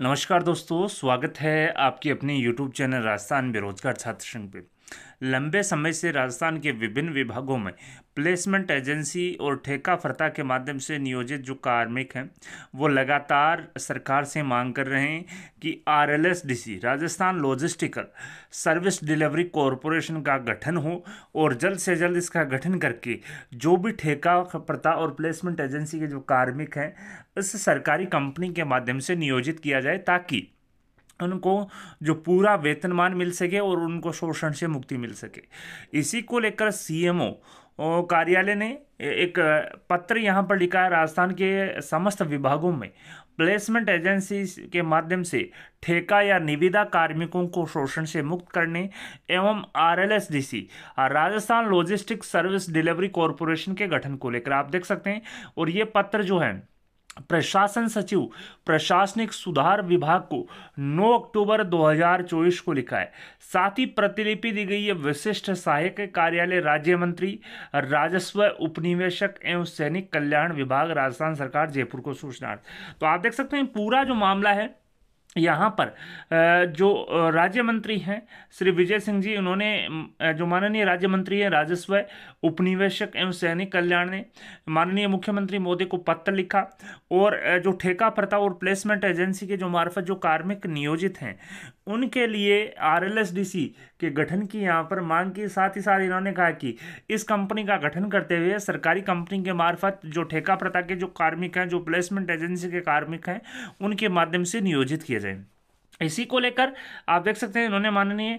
नमस्कार दोस्तों स्वागत है आपके अपने यूट्यूब चैनल राजस्थान बेरोजगार छात्र संघ पर लंबे समय से राजस्थान के विभिन्न विभागों में प्लेसमेंट एजेंसी और ठेका फरता के माध्यम से नियोजित जो कार्मिक हैं वो लगातार सरकार से मांग कर रहे हैं कि RLSDC Rajasthan logistical service delivery corporation का गठन हो और जल्द से जल्द इसका गठन करके जो भी ठेका फरता और प्लेसमेंट एजेंसी के जो कार्मिक हैं इस सरकारी कंपनी के माध्यम से नियोजित किया जाए ताकि उनको जो पूरा वेतनमान मिल सके और उनको शोषण से मुक्ति मिल सके इसी को लेकर सीएमओ कार्यालय ने एक पत्र यहाँ पर लिखा है राजस्थान के समस्त विभागों में प्लेसमेंट एजेंसी के माध्यम से ठेका या निविदा कार्मिकों को शोषण से मुक्त करने एवं R L Rajasthan logistic service delivery corporation के गठन को लेकर आप देख सकते हैं और ये पत्र जो है प्रशासन सचिव प्रशासनिक सुधार विभाग को 9 अक्टूबर 2024 को लिखा है साथ ही प्रतिलिपि दी गई है विशिष्ट सहायक कार्यालय राज्य मंत्री राजस्व उपनिवेशक एवं सैनिक कल्याण विभाग राजस्थान सरकार जयपुर को सूचना तो आप देख सकते हैं पूरा जो मामला है यहाँ पर जो राज्य मंत्री हैं श्री विजय सिंह जी उन्होंने जो माननीय राज्य मंत्री हैं राजस्व उपनिवेशक एवं सैनिक कल्याण ने माननीय मुख्यमंत्री मोदी को पत्र लिखा और जो ठेका प्रथा और प्लेसमेंट एजेंसी के जो मार्फत जो कार्मिक नियोजित हैं उनके लिए सी के गठन की यहाँ पर मांग की साथ ही साथ इन्होंने कहा कि इस कंपनी का गठन करते हुए सरकारी कंपनी के मार्फत जो ठेका प्रथा के जो कार्मिक हैं जो प्लेसमेंट एजेंसी के कार्मिक हैं उनके माध्यम से नियोजित किए जाएँ इसी को लेकर आप देख सकते हैं इन्होंने माननीय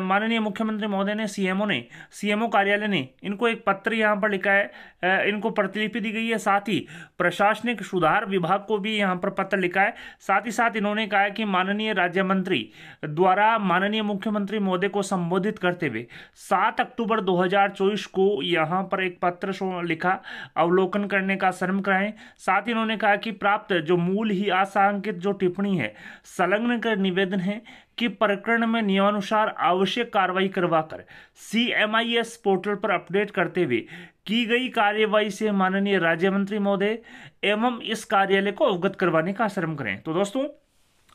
माननीय मुख्यमंत्री महोदय ने सीएमओ ने सीएमओ कार्यालय ने इनको एक पत्र यहाँ पर लिखा है इनको प्रतिलिपि दी गई है साथ ही प्रशासनिक सुधार विभाग को भी यहाँ पर पत्र लिखा है साथ ही साथ इन्होंने कहा है कि माननीय राज्य मंत्री द्वारा माननीय मुख्यमंत्री महोदय को संबोधित करते हुए सात अक्टूबर दो को यहाँ पर एक पत्र लिखा अवलोकन करने का श्रम कराएं साथ ही इन्होंने कहा कि प्राप्त जो मूल ही आसांकित जो टिप्पणी है संलग्न निवेदन है कि प्रकरण में नियमानुसार आवश्यक कार्रवाई करवाकर C M I S portal पर अपडेट करते हुए की गई कार्यवाही से माननीय राज्य मंत्री महोदय एवं इस कार्यालय को अवगत करवाने का आश्रम करें तो दोस्तों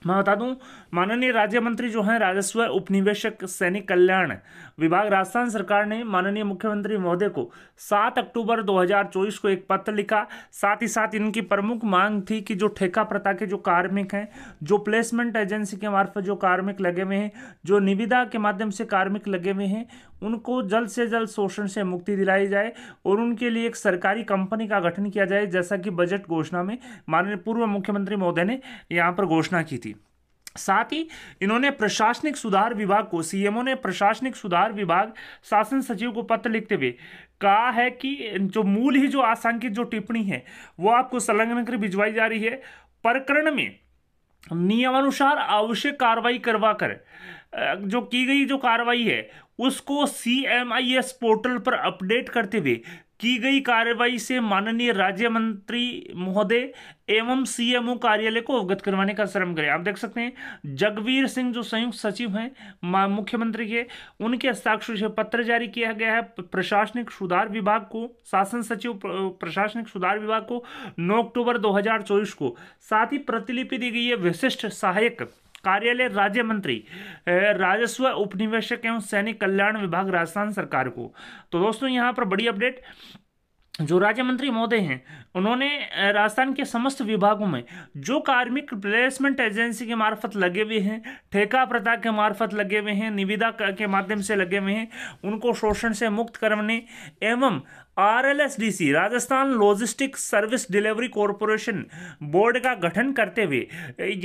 मैं बता दूं माननीय राज्य मंत्री जो हैं राजस्व उपनिवेशक सैनिक कल्याण विभाग राजस्थान सरकार ने माननीय मुख्यमंत्री महोदय को 7 अक्टूबर 2024 को एक पत्र लिखा साथ ही साथ इनकी प्रमुख मांग थी कि जो ठेका प्रथा के जो कार्मिक हैं जो प्लेसमेंट एजेंसी के मार्फत जो कार्मिक लगे हुए हैं जो निविदा के माध्यम से कार्मिक लगे हुए हैं उनको जल्द से जल्द शोषण से मुक्ति दिलाई जाए और उनके लिए एक सरकारी कंपनी का गठन किया जाए जैसा कि बजट घोषणा में माननीय पूर्व मुख्यमंत्री महोदय ने यहाँ पर घोषणा की थी साथ ही इन्होंने प्रशासनिक सुधार विभाग को सीएमओ ने प्रशासनिक सुधार विभाग शासन सचिव को पत्र लिखते हुए कहा है कि जो मूल ही जो आशंकित जो टिप्पणी है वो आपको संलग्न कर भिजवाई जा रही है प्रकरण में नियमानुसार आवश्यक कार्रवाई करवा कर जो की गई जो कार्रवाई है उसको C M I S portal पर अपडेट करते हुए की गई कार्रवाई से माननीय राज्य मंत्री महोदय एवं सीएमओ कार्यालय को अवगत करवाने का श्रम करें आप देख सकते हैं जगवीर सिंह जो संयुक्त सचिव हैं मुख्यमंत्री के उनके हस्ताक्षर से पत्र जारी किया गया है प्रशासनिक सुधार विभाग को शासन सचिव प्रशासनिक सुधार विभाग को 9 अक्टूबर 2024 को साथ ही प्रतिलिपि दी गई है विशिष्ट सहायक कार्यालय राज्य मंत्री राजस्व उपनिवेशक एवं सैनिक कल्याण विभाग राजस्थान सरकार को तो दोस्तों यहाँ पर बड़ी अपडेट जो राज्य मंत्री महोदय हैं उन्होंने राजस्थान के समस्त विभागों में जो कार्मिक प्लेसमेंट एजेंसी के मार्फत लगे हुए हैं ठेका प्रथा के मार्फत लगे हुए हैं निविदा के माध्यम से लगे हुए हैं उनको शोषण से मुक्त करने एवं RLSDC Rajasthan logistic service delivery corporation board का गठन करते हुए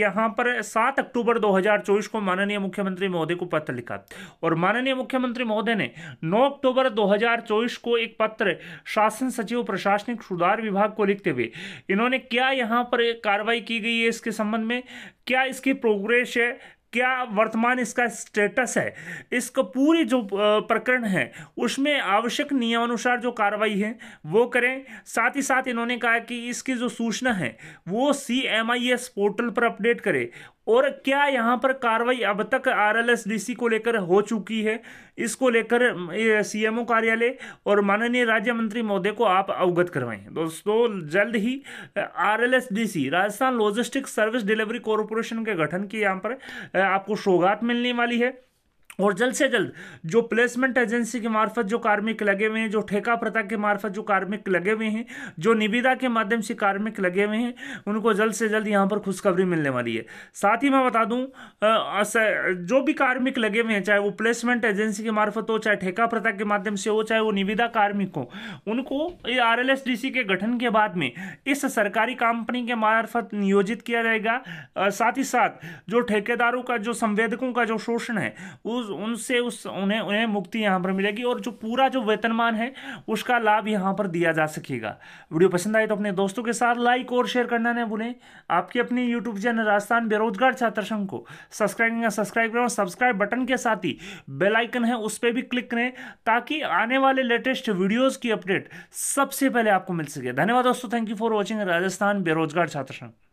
यहाँ पर 7 अक्टूबर 2024 को माननीय मुख्यमंत्री महोदय को पत्र लिखा और माननीय मुख्यमंत्री महोदय ने 9 अक्टूबर 2024 को एक पत्र शासन सचिव प्रशासनिक सुधार विभाग को लिखते हुए इन्होंने क्या यहाँ पर कार्रवाई की गई है इसके संबंध में क्या इसकी प्रोग्रेस है क्या वर्तमान इसका स्टेटस है इसको पूरी जो प्रकरण है उसमें आवश्यक नियमानुसार जो कार्रवाई है वो करें साथ ही साथ इन्होंने कहा कि इसकी जो सूचना है वो C M I S portal पर अपडेट करें और क्या यहाँ पर कार्रवाई अब तक आरएलएसडीसी को लेकर हो चुकी है इसको लेकर सीएमओ कार्यालय और माननीय राज्य मंत्री महोदय को आप अवगत करवाएं दोस्तों जल्द ही RLSDC Rajasthan logistic service delivery corporation के गठन की यहाँ पर आपको सौगात मिलने वाली है और जल्द से जल्द जो प्लेसमेंट एजेंसी के मार्फत जो कार्मिक लगे हुए हैं जो ठेका प्रथा के मार्फत जो कार्मिक लगे हुए हैं जो निविदा के माध्यम से कार्मिक लगे हुए हैं उनको जल्द से जल्द यहाँ पर खुशखबरी मिलने वाली है साथ ही मैं बता दूँ जो भी कार्मिक लगे हुए हैं चाहे वो प्लेसमेंट एजेंसी के मार्फत हो चाहे ठेका प्रथा के माध्यम से हो चाहे वो निविदा कार्मिक हो उनको आर एल के गठन के बाद में इस सरकारी कंपनी के मार्फत नियोजित किया जाएगा साथ ही साथ जो ठेकेदारों का जो संवेदकों का जो शोषण है उस उनसे उस उन्हें उन्हें मुक्ति यहाँ पर मिलेगी और जो पूरा जो वेतनमान है उसका लाभ यहाँ पर दिया जा सकेगा वीडियो पसंद आए तो अपने दोस्तों के साथ लाइक और शेयर करना नहीं भूलें आपके अपने यूट्यूब चैनल राजस्थान बेरोजगार छात्र संघ को सब्सक्राइब करें सब्सक्राइब करें और सब्सक्राइब बटन के साथ ही बेलाइकन है उस पर भी क्लिक करें ताकि आने वाले लेटेस्ट वीडियोज़ की अपडेट सबसे पहले आपको मिल सके धन्यवाद दोस्तों thank you for watching Rajasthan बेरोजगार छात्र संघ